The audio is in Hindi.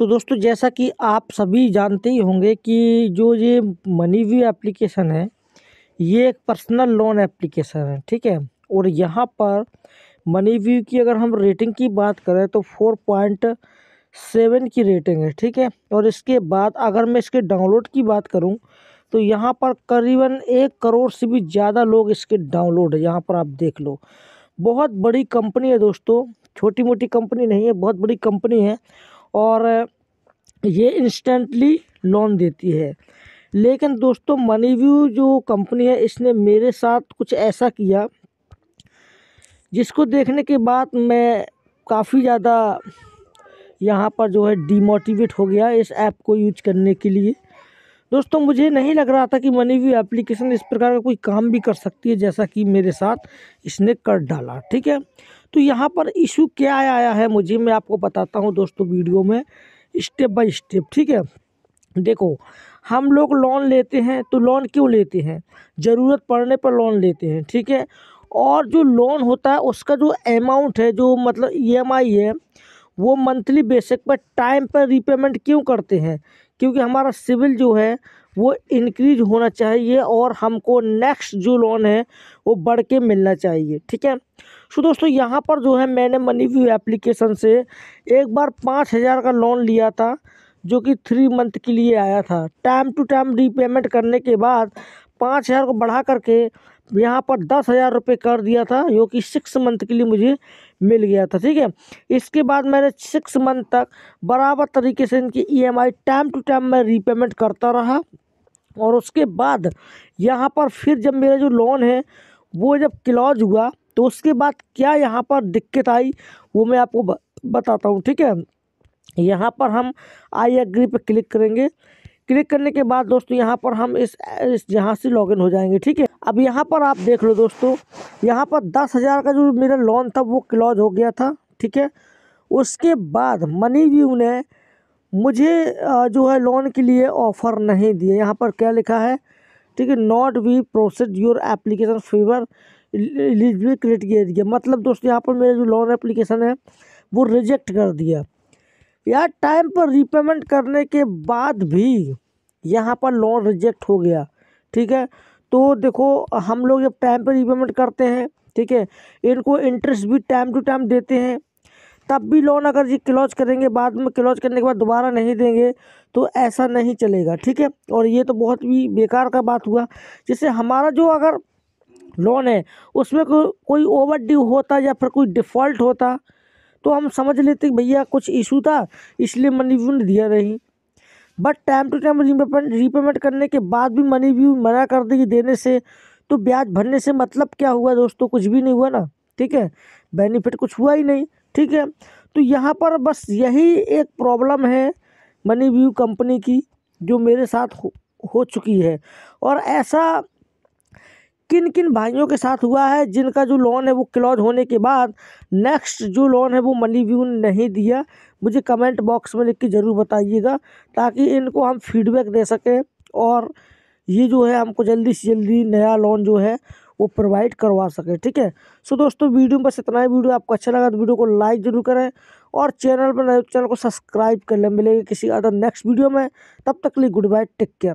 तो दोस्तों जैसा कि आप सभी जानते ही होंगे कि जो ये मनी व्यू एप्लीकेशन है ये एक पर्सनल लोन एप्लीकेशन है ठीक है और यहाँ पर मनी व्यू की अगर हम रेटिंग की बात करें तो फोर पॉइंट सेवन की रेटिंग है ठीक है और इसके बाद अगर मैं इसके डाउनलोड की बात करूँ तो यहाँ पर करीबन एक करोड़ से भी ज़्यादा लोग इसके डाउनलोड है यहाँ पर आप देख लो बहुत बड़ी कंपनी है दोस्तों छोटी मोटी कंपनी नहीं है बहुत बड़ी कंपनी है और ये इंस्टेंटली लोन देती है लेकिन दोस्तों मनी व्यू जो कंपनी है इसने मेरे साथ कुछ ऐसा किया जिसको देखने के बाद मैं काफ़ी ज़्यादा यहाँ पर जो है डीमोटिवेट हो गया इस ऐप को यूज करने के लिए दोस्तों मुझे नहीं लग रहा था कि मनी व्यू एप्लीकेशन इस प्रकार का कोई काम भी कर सकती है जैसा कि मेरे साथ इसने कर डाला ठीक है तो यहाँ पर इशू क्या आया है मुझे मैं आपको बताता हूँ दोस्तों वीडियो में स्टेप बाय स्टेप ठीक है देखो हम लोग लोन लेते हैं तो लोन क्यों लेते हैं ज़रूरत पड़ने पर लोन लेते हैं ठीक है और जो लोन होता है उसका जो अमाउंट है जो मतलब ईएमआई e है वो मंथली बेसिक पर टाइम पर रिपेमेंट क्यों करते हैं क्योंकि हमारा सिविल जो है वो इनक्रीज होना चाहिए और हमको नेक्स्ट जो लोन है वो बढ़ के मिलना चाहिए ठीक है सो दोस्तों यहाँ पर जो है मैंने मनी व्यू एप्लीकेशन से एक बार पाँच हज़ार का लोन लिया था जो कि थ्री मंथ के लिए आया था टाइम टू टाइम रीपेमेंट करने के बाद पाँच हज़ार को बढ़ा करके यहाँ पर दस हज़ार रुपये कर दिया था जो कि सिक्स मंथ के लिए मुझे मिल गया था ठीक है इसके बाद मैंने सिक्स मंथ तक बराबर तरीके से इनकी ईएमआई टाइम टू टाइम मैं रीपेमेंट करता रहा और उसके बाद यहाँ पर फिर जब मेरा जो लोन है वो जब क्लॉज हुआ तो उसके बाद क्या यहाँ पर दिक्कत आई वो मैं आपको बताता हूँ ठीक है यहाँ पर हम आई एग्री पर क्लिक करेंगे क्लिक करने के बाद दोस्तों यहाँ पर हम इस, इस यहाँ से लॉगिन हो जाएंगे ठीक है अब यहाँ पर आप देख लो दोस्तों यहाँ पर दस हज़ार का जो मेरा लोन था वो क्लॉज हो गया था ठीक है उसके बाद मनी व्यू ने मुझे जो है लोन के लिए ऑफ़र नहीं दिए यहाँ पर क्या लिखा है ठीक है not we process your application for eligible criteria मतलब दोस्तों यहाँ पर मेरा जो लोन एप्लीकेशन है वो रिजेक्ट कर दिया या टाइम पर रीपेमेंट करने के बाद भी यहाँ पर लोन रिजेक्ट हो गया ठीक है तो देखो हम लोग जब टाइम पर रिपेमेंट करते हैं ठीक है इनको इंटरेस्ट भी टाइम टू टाइम देते हैं तब भी लोन अगर जी क्लोज करेंगे बाद में क्लोज करने के बाद दोबारा नहीं देंगे तो ऐसा नहीं चलेगा ठीक है और ये तो बहुत ही बेकार का बात हुआ जैसे हमारा जो अगर लोन है उसमें को, कोई ओवर ड्यू होता या फिर कोई डिफ़ॉल्ट होता तो हम समझ लेते भैया कुछ इशू था इसलिए मनी दिया नहीं but time to time repayment repayment करने के बाद भी मनी व्यू मना कर देगी देने से तो ब्याज भरने से मतलब क्या हुआ दोस्तों कुछ भी नहीं हुआ ना ठीक है बेनिफिट कुछ हुआ ही नहीं ठीक है तो यहाँ पर बस यही एक प्रॉब्लम है मनी व्यू कंपनी की जो मेरे साथ हो, हो चुकी है और ऐसा किन किन भाइयों के साथ हुआ है जिनका जो लोन है वो क्लोज होने के बाद नेक्स्ट जो लोन है वो मनी व्यू नहीं दिया मुझे कमेंट बॉक्स में लिख के ज़रूर बताइएगा ताकि इनको हम फीडबैक दे सकें और ये जो है हमको जल्दी से जल्दी नया लोन जो है वो प्रोवाइड करवा सकें ठीक है सो दोस्तों वीडियो में बस इतना ही वीडियो आपको अच्छा लगा तो वीडियो को लाइक ज़रूर करें और चैनल पर नए चैनल तो को सब्सक्राइब कर लें मिलेंगे किसी अदर नेक्स्ट वीडियो में तब तक के लिए गुड बाय टेक केयर